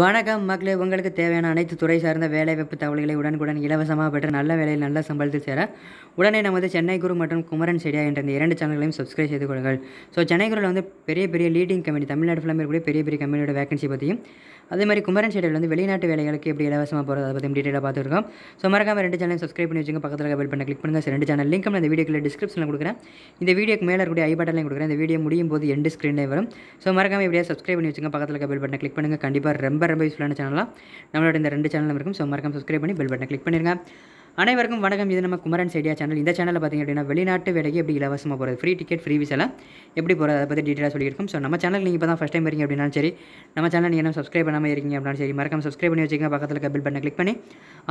வணக்கம் மக்களே உங்களுக்கு தேவையான அனைத்து துறை சார்ந்த வேலைவாய்ப்பு தகவல்களை உடனுக்குடன் இலவசமாக பெற்ற நல்ல வேலையில் நல்ல சம்பளத்தில் சேர உடனே நமது சென்னை குரு மற்றும் குமரன் செடியா என்ற இந்த இரண்டு சேனல்களையும் சப்ஸ்கிரைப் செய்து கொள்ளுங்கள் ஸோ சென்னை குருவில் வந்து பெரிய பெரிய லீடிங் கம்பெனி தமிழ்நாடு ஃபுல்லாக இருக்கக்கூடிய பெரிய பெரிய கம்பெனியோட வேகன்சி பற்றியும் அதே மாதிரி குமரன் சேடல் வந்து வெளிநாட்டு வேலைகளுக்கு எப்படி இலவசமாக போகிறது அதை பற்றி டீட்டெயிலாக பார்த்துருக்கோம் ஸோ மறக்காம ரெண்டு சேனல் சப்ஸ்கிரைப் பண்ணி வச்சுங்க பக்கத்தில் பெல் பண்ண கிளிக் பண்ணுங்கள் ரெண்டு சேனல் லிங்க் இந்த வீடியோக்குள்ள டிஸ்கிரிப்ஷனில் கொடுக்குறேன் இந்த வீடியோக்கு மேலே இருக்கக்கூடிய ஐ பட்டன்லையும் கொடுக்குறேன் இந்த வீடியோ முடியும் போது எண்டு ஸ்க்ரீனே வரும் ஸோ மறக்காம எப்படியா சப்ஸ்கிரைப் பண்ணி வச்சுங்க பக்கத்தில் பெல் பட்டனை கிளிக் பண்ணுங்கள் கண்டிப்பாக ரொம்ப ரொம்ப யூஸ்ஃபுல்லான சேனலாக நம்மளோட இந்த ரெண்டு சேனலும் இருக்கும் ஸோ மறக்காம சப்ஸ்கிரைப் பண்ணி பெல் பட்டனை கிளிக் பண்ணிருங்க அனைவருக்கும் வணக்கம் இது நம்ம குமரன் சைடியா சேனல் இந்த சேனலில் பார்த்திங்க அப்படின்னா வெளிநாட்டு வேலைக்கு எப்படி இலவசமாக போகிறது ஃப்ரீ டிக்கெட் ஃப்ரீ விசெல்லாம் எப்படி போகிறது அதை பற்றி டீட்டெயிலாக சொல்லியிருக்கோம் ஸோ நம்ம சேனல் நீங்கள் இப்போ தான் ஃபஸ்ட் டைம் வரீங்க அப்படின்னாலும் சரி நம்ம சேனல் நீங்கள் என்ன சப்ஸ்கிரைப் பண்ணாமல் இருக்கீங்க அப்படின்னாலும் சரி மறக்காம சப்ஸ்கிரைப் பண்ணி வச்சுக்கோங்க பக்கத்தில் கபில் பண்ணி கிளிக் பண்ணி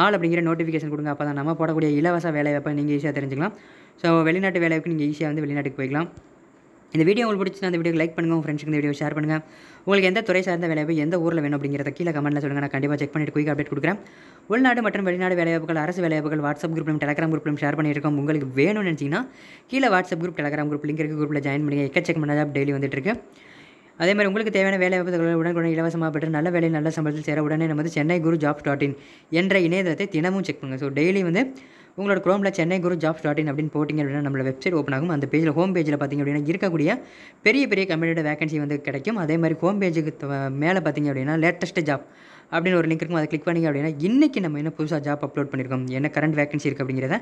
ஆல் அப்படிங்கிற நோட்டிஃபிகேஷன் கொடுங்க அப்போ தான் நம்ம போடக்கூடிய இலவச வேலை வாய்ப்பை நீங்கள் ஈஸியாக தெரிஞ்சுக்கலாம் ஸோ வெளிநாட்டு வேலைக்கு நீங்கள் ஈஸியாக வந்து வெளிநாட்டுக்கு போய்க்கலாம் இந்த வீடியோ உங்களுக்கு பிடிச்சி அந்த வீடியோ லைக் பண்ணுங்கள் உங்கள் ஃப்ரெண்ட்ஸுக்கு இந்த வீடியோ ஷேர் பண்ணுங்கள் உங்களுக்கு எந்த துறை சார்ந்த வேலைவாய்ப்பு எந்த ஊரில் வேணும் அப்படிங்கிறத கீழே கமெண்ட்டில் சொல்லுங்கள் நான் கண்டிப்பாக செக் பண்ணிட்டு குயிக் அப்டேட் கொடுக்குறேன் உள்நாடு மற்றும் வெளிநாடு வேலைவாய்ப்புகள் அரசு வேலைவாய்ப்புகள் வாட்ஸ்அப் குரூப்லையும் டெலகிராம் குரூப்லையும் ஷேர் பண்ணியிருக்கோம் உங்களுக்கு வேணும்னு நினச்சிங்கன்னா கீழே WhatsApp group Telegram group link இருக்குது குரூப்பில் ஜாயின் பண்ணி செக் பண்ணாத டெய்லி வந்துட்டுருக்கு அதே மாதிரி உங்களுக்கு தேவையான வேலை வாய்ப்புகளை உடனுக்குடன் இலவசமாக பெற்று நல்ல வேலை நல்ல சம்பளத்தில் சேர உடனே நமது Chennai Guru jobs dot in என்ற இணையதளத்தை தினமும் செக் பண்ணுங்கள் ஸோ டெய்லி வந்து உங்களோட குரோமில் Chennai Guru jobs dot in அப்படின்னு போட்டிங்க அப்படின்னா நம்மளோட வெப்சைட் ஓப்பன் ஆகும் அந்த பேஜில் ஹோம் பேஜில் பார்த்திங்க அப்படின்னா இருக்கக்கூடிய பெரிய பெரிய கம்பெனியோட வேகன்சி வந்து கிடைக்கும் அதே மாதிரி ஹோம் பேஜுக்கு மேலே பார்த்திங்க அப்படின்னா லேட்டஸ்ட் ஜாப் அப்படின்னு ஒரு லிங்க் இருக்கும் அதை கிளிக் பண்ணிங்க அப்படின்னா இன்றைக்கி நம்ம என்ன புதுசாக ஜாப் அப்லோட் பண்ணியிருக்கோம் என்ன கரண்ட் வேகன்சி இருக்குது அப்படிங்கிறத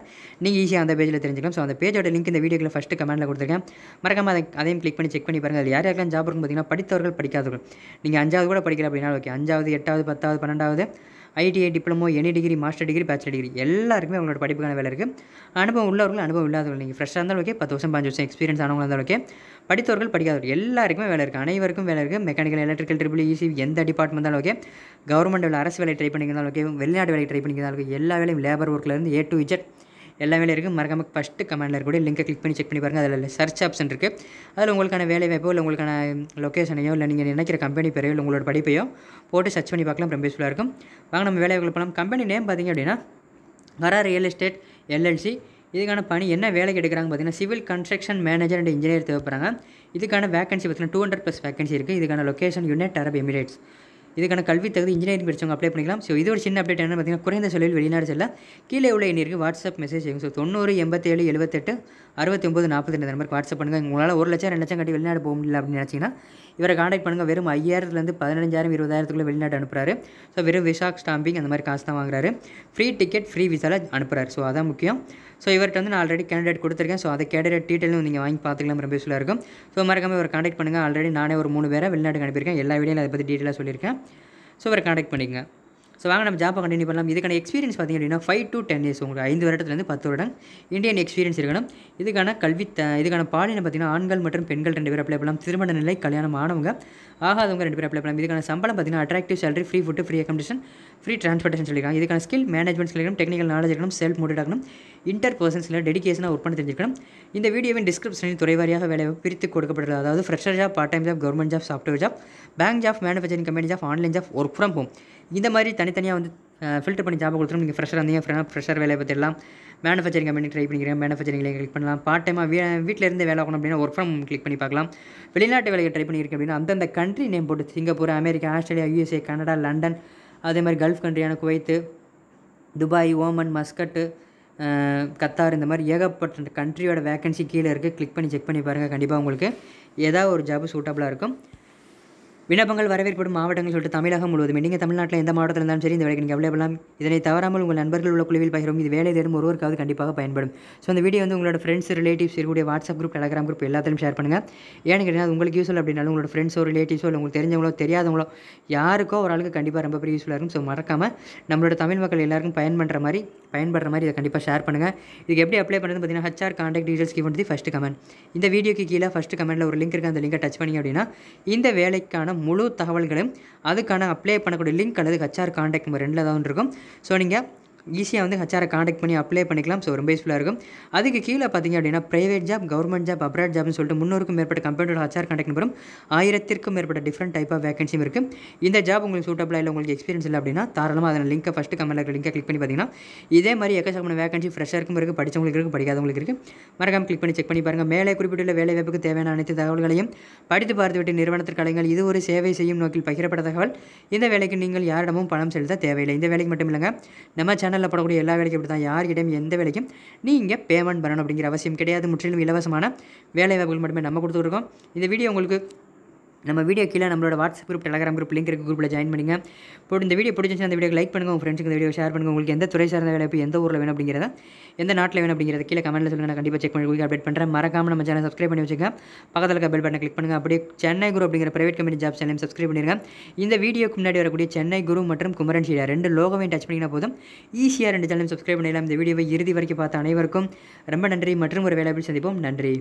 நீங்கள் ஈஸியாக அந்த பேஜில் தெரிஞ்சுக்கலாம் ஸோ அந்த பேஜோட லிங்க் இந்த வீடியோக்கில் ஃபஸ்ட்டு கமெண்ட்டில் கொடுத்துருக்கேன் மறக்காமல் அதை அதையும் கிளிக் பண்ணி செக் பண்ணி பாருங்கள் அது யார் யாருக்கெல்லாம் ஜாப் இருக்கும் பார்த்திங்கன்னா படித்தவர்கள் படிக்காதவர்கள் நீங்கள் அஞ்சாவது கூட படிக்கிற அப்படின்னா ஓகே அஞ்சாவது எட்டாவது பத்தாவது பன்னெண்டாவது ITI diploma any degree master degree bachelor degree எல்லாருக்குமே அவங்களோட படிப்புக்கான வேலை இருக்குது அனுபவம் உள்ளவர்கள் அனுபவம் இல்லாதவர்கள் நீங்கள் ஃப்ரெஷ்ஷாக இருந்தாலும் ஓகே பத்து வருஷம் பாஞ்சு வருஷம் எக்ஸ்பீரியன்ஸ் ஆனவங்களாக இருந்தாலும் ஓகே படித்தவர்கள் படிக்காதவர்கள் எல்லாருக்குமே வேலை இருக்குது அனைவருக்கும் வேலை இருக்குது மெக்கானிக்கல் எலக்ட்ரிக்கல் ட்ரிபிள் இசி எந்த டிபார்ட்மெண்ட் இருந்தாலும் ஓகே கவர்மெண்ட் வேலை அரசு வேலை ட்ரை பண்ணிக்கிறதாலும் ஓகே வெளிநாட்டு வேலை ட்ரை பண்ணிக்கிறதாலும் ஓகே எல்லா வேலையும் லேபர் ஒர்க்லேருந்து ஏ டு இஜட் எல்லா வேலையும் இருக்குது மறக்காமல் ஃபஸ்ட்டு கமெண்டில் இருக்கக்கூடிய லிங்கை கிளிக் பண்ணி செக் பண்ணி பாருங்கள் அதில் சர்ச் ஆப்ஷன் இருக்குது அதில் உங்களுக்கான வேலை வாய்ப்போ இல்லை உங்களுக்கான லொக்கேஷனையோ இல்லை நீங்கள் நினைக்கிற கம்பெனி பேரையோ இல்லை உங்களோட படிப்பையோ போட்டு சர்ச் பண்ணி பார்க்கலாம் ரொம்ப யூஸ்ஃபுல்லாக இருக்கும் வாங்க நம்ம வேலை வாய்ப்பு பண்ணலாம் கம்பெனி நேம் பார்த்திங்க அப்படின்னா வரா ரியல் எஸ்டேட் எல்எல்சி இதுக்கான பணி என்ன வேலைக்கு எடுக்கிறாங்க பார்த்தீங்கன்னா civil construction manager and engineer தேவைப்படுறாங்க இதுக்கான வேகன்சி பார்த்தீங்கன்னா டூ ஹண்ட்ரட் ப்ளஸ் வேகன்சி இருக்குது இதுக்கான லொக்கேஷன் யுனைட் அரப் எமிரேட்ஸ் இதுக்கான கல்வி தகுதி இன்ஜினியரிங் படிச்சவங்க அப்ளை பண்ணிக்கலாம் ஸோ இது ஒரு சின்ன அப்டேட் என்ன பார்த்தீங்கன்னா குறைந்த செலவில் வெளிநாடு செல்ல கீழே உள்ள எண்ணிற்கு வாட்ஸ்அப் மெசேஜ் செய்யுங்க ஸோ தொண்ணூறு எண்பத்தேழு எழுபத்தெட்டு அறுபத்தி ஒம்பது நாற்பத்தி ரெண்டு நம்பருக்கு வாட்ஸ்அப் பண்ணுங்கள் உங்களால் ஒரு லட்சம் ரெண்டு லட்சம் கட்டி வெளிநாடு போக முடியல அப்படின்னு நினச்சிங்கன்னா இவரை காண்டாக்ட் பண்ணுங்கள் வெறும் ஐயாயிரத்துலேருந்து பதினஞ்சாயிரம் இருபதாயிரத்துக்குள்ளே வெளிநாடு அனுப்புகிறாரு ஸோ வெறும் விசாக் ஸ்டாம்பிங் அந்த மாதிரி காசு தான் வாங்குறாரு ஃப்ரீ டிக்கெட் ஃப்ரீ விசாவில் அனுப்புகிறாரு ஸோ அதான் முக்கியம் ஸோ இவர்கிட்ட வந்து நான் ஆல்ரெடி கேண்டிடேட் கொடுத்துருக்கேன் ஸோ அதை கேண்டிடேட் டீட்டெயிலும் நீங்கள் வாங்கி பார்த்துக்கலாம் ரொம்ப யூஸ்ஃபுல்லாக இருக்கும் ஸோ மறக்காமல் இவர் காண்டாக்ட் பண்ணுங்கள் ஆல்ரெடி நானே ஒரு மூணு பேரை வெளிநாட்டுக்கு அனுப்பியிருக்கேன் எல்லா வீடியோவில் அதை பற்றி டீட்டெயிலாக சொல்லியிருக்கேன் ஸோ இவர் காண்டாக்ட் பண்ணிக்கங்க ஸோ வாங்க நம்ம ஜாப்பை கண்டினியூ பண்ணலாம் இதுக்கான எக்ஸ்பீரியன்ஸ் பார்த்திங்க அப்படின்னா ஃபைவ் டு டென் இயர்ஸ் உங்களுக்கு ஐந்து வருடத்துலேருந்து பத்து வருடம் இந்தியன் எக்ஸ்பீரியன்ஸ் இருக்கணும் இதுக்கான கல்வி த இதுக்கான பாலினம் பார்த்திங்கன்னா ஆண்கள் மற்றும் பெண்கள் ரெண்டு பேர் அப்ளை பண்ணலாம் திருமண நிலை கல்யாணம் ஆனவங்க ஆகாதவங்க ரெண்டு பேர் அப்ளை பண்ணலாம் இதுக்கான சம்பளம் பார்த்திங்கன்னா attractive salary free food free accommodation free transportation சொல்லியிருக்காங்க இதுக்கான ஸ்கில் மேனேஜ்மெண்ட் சொல்லிக்கணும் டெக்னிக்கல் நாலேஜ் இருக்கணும் செல்ஃப் மோட்டிவ் ஆகணும் இன்டர் பர்சன்ஸில் டெடிக்கேஷனாக ஒர்க் பண்ண தெரிஞ்சிருக்கணும் இந்த வீடியோவின் டிஸ்கிரிப்ஷனில் வாரியாக வேலை பிரித்து கொடுக்கப்படுறது அதாவது fresher job part time job government job software job bank job manufacturing company job online job work from home இந்த மாதிரி தனி தனித்தனியாக வந்து ஃபில்டர் பண்ணி ஜாப் கொடுத்துரும் நீங்கள் ஃப்ரெஷர் வந்தீங்க ஃப்ரெஷர் வேலையை பற்றிடலாம் மேனுஃபேக்சரிங் கம்பெனி ட்ரை பண்ணிக்கிறேன் மேனுஃபேக்சரிங்கில் கிளிக் பண்ணலாம் பார்ட் டைமாக வீ வீட்டிலேருந்து வேலை ஆகணும் அப்படின்னா ஒர்க் ஃப்ரம் கிளிக் பண்ணி பார்க்கலாம் வெளிநாட்டு வேலையை ட்ரை பண்ணியிருக்கேன் அப்படின்னா அந்தந்த கண்ட்ரி நேம் போட்டு Singapore America Australia USA Canada London அதே மாதிரி கல்ஃப் கண்ட்ரியான Kuwait Dubai Oman Muscat Qatar இந்த மாதிரி ஏகப்பட்ட கண்ட்ரியோட வேக்கன்சி கீழே இருக்குது கிளிக் பண்ணி செக் பண்ணி பாருங்கள் கண்டிப்பாக உங்களுக்கு ஏதாவது ஒரு ஜாப் சூட்டபுளாக இருக்கும் விண்ணப்பங்கள் வரவேற்படும் மாவட்டங்கள் சொல்லிட்டு தமிழகம் முழுவதும் நீங்கள் தமிழ்நாட்டில் எந்த மாவட்டத்தில் இருந்தாலும் சரி இந்த வேலைக்கு நீங்கள் அவைலபிளாம் இதனை தவறாமல் உங்கள் நண்பர்கள் உள்ள குழுவில் பகிரும் இது வேலை தேடும் ஒருவருக்காவது கண்டிப்பாக பயன்படும் ஸோ இந்த வீடியோ வந்து உங்களோட ஃப்ரெண்ட்ஸ் ரிலேட்டிவ்ஸ் இருக்கக்கூடிய வாட்ஸ்அப் குரூப் டெலகிராம் குரூப் எல்லாத்திலும் ஷேர் பண்ணுங்கள் ஏன்னு கேட்டால் உங்களுக்கு யூஸ்ஃபுல் அப்படின்னாலும் உங்களோட ஃப்ரெண்ட்ஸோ ரிலேட்டிவ்ஸோ இல்லை உங்களுக்கு தெரிஞ்சவங்களோ தெரியாதவங்களோ யாருக்கோ ஒரு ஆளுக்கு கண்டிப்பாக ரொம்ப பெரிய யூஸ்ஃபுல்லாக இருக்கும் ஸோ மறக்காமல் நம்மளோட தமிழ் மக்கள் எல்லாருக்கும் பயன் பண்ணுற மாதிரி பயன்படுற மாதிரி இதை கண்டிப்பாக ஷேர் பண்ணுங்கள் இதுக்கு எப்படி அப்ளை பண்ணுறது பார்த்தீங்கன்னா ஹச்ஆர் காண்டாக்ட் டீட்டெயில்ஸ் கீ பண்ணுறது ஃபஸ்ட்டு கமெண்ட் இந்த வீடியோக்கு கீழே ஃபஸ்ட்டு கமெண்ட்டில் ஒரு லிங்க் இருக்குது அந்த லிங்கை டச் பண்ணி அப்படின்னா இந்த வேலைக்கான முழு தகவல்களையும் அதுக்கான அப்ளை பண்ணக்கூடிய லிங்க் அல்லது ஹச்ஆர் காண்டாக்ட் நம்பர் ரெண்டில் தான் இருக்கும் ஸோ நீங்கள் ஈஸியாக வந்து ஹச்ஆரை காண்டாக்ட் பண்ணி அப்ளை பண்ணிக்கலாம் ஸோ ரொம்ப யூஸ்ஃபுல்லாக இருக்கும் அதுக்கு கீழே பார்த்திங்க அப்படின்னா private job government job abroad ஜாப்னு சொல்லிட்டு முன்னூறுக்கும் மேற்பட்ட கம்பெனியோட ஹச்ஆர் காண்டாக்ட் பண்ணும் ஆயிரத்திற்கும் மேற்பட்ட டிஃப்ரெண்ட் டைப் ஆஃப் வேகன்சியும் இருக்குது இந்த ஜாப் உங்களுக்கு சூட்டபிளாக இல்லை உங்களுக்கு எக்ஸ்பீரியன்ஸ் இல்லை அப்படின்னா தாராளமாக அதில் லிங்க்கை ஃபஸ்ட்டு கமெண்ட்டில் இருக்க லிங்கை கிளிக் பண்ணி பார்த்தீங்கன்னா இதே மாதிரி எக்கச்சக்கமான வேகன்சி ஃப்ரெஷ்ஷாக இருக்குது படித்தவங்களுக்கு இருக்குது படிக்காதவங்களுக்கு இருக்குது மறக்காமல் கிளிக் பண்ணி செக் பண்ணி பாருங்கள் மேலே குறிப்பிட்டுள்ள வேலை வாய்ப்புக்கு தேவையான அனைத்து தகவல்களையும் படித்து பார்த்துவிட்டு நிறுவனத்திற்கு அலைங்கள் இது ஒரு சேவை செய்யும் நோக்கில் பகிரப்பட்ட தகவல் இந்த வேலைக்கு நீங்கள் யாரிடமும் பணம் செலுத்த தேவையில்லை இந்த வேலைக்கு மட்டும் இல்லைங்க நம்ம சேனல் சேனலில் படக்கூடிய எல்லா வேலைக்கும் இப்படி தான் யார்கிட்டையும் எந்த வேலைக்கும் நீங்கள் பேமெண்ட் பண்ணணும் அப்படிங்கிற அவசியம் கிடையாது முற்றிலும் இலவசமான வேலை வாய்ப்புகள் மட்டுமே நம்ம கொடுத்துருக்கோம் இந்த வீடியோ உங்களுக்கு நம்ம வீடியோ கீழே நம்மளோட WhatsApp group Telegram group link இருக்க குரூப்பில் ஜாயின் பண்ணுங்க போட்டு இந்த வீடியோ பிடிச்சிருந்துச்சு அந்த வீடியோ லைக் பண்ணுங்கள் உங்கள் ஃப்ரெண்ட்ஸுக்கு இந்த வீடியோ ஷேர் பண்ணுங்கள் உங்களுக்கு எந்த துறை சார்ந்த வேலை எந்த ஊரில் வேணும் அப்படிங்கிறத எந்த நாட்டில் வேணும் அப்படிங்கிறத கீழே கமெண்ட்டில் சொல்லுங்கள் நான் கண்டிப்பாக செக் பண்ணி உங்களுக்கு அப்டேட் பண்ணுறேன் மறக்காம நம்ம சேனல் சப்ஸ்கிரைப் பண்ணி வச்சுங்க பக்கத்தில் இருக்க பெல் பட்டனை கிளிக் பண்ணுங்கள் அப்படியே சென்னை குரூப் அப்படிங்கிற private company job channel subscribe பண்ணிடுங்க இந்த வீடியோக்கு முன்னாடி வரக்கூடிய சென்னை குரு மற்றும் குமரன் சீடா ரெண்டு லோகமே டச் பண்ணிங்கன்னா போதும் ஈஸியாக ரெண்டு சேனலும் சப்ஸ்கிரைப் பண்ணிடலாம் இந்த வீடியோவை இறுதி வரைக்கும் பார்த்த அனைவருக்கும் ரொம்ப நன்றி மற்றும் ஒரு வேலை சந்திப்போம் நன்றி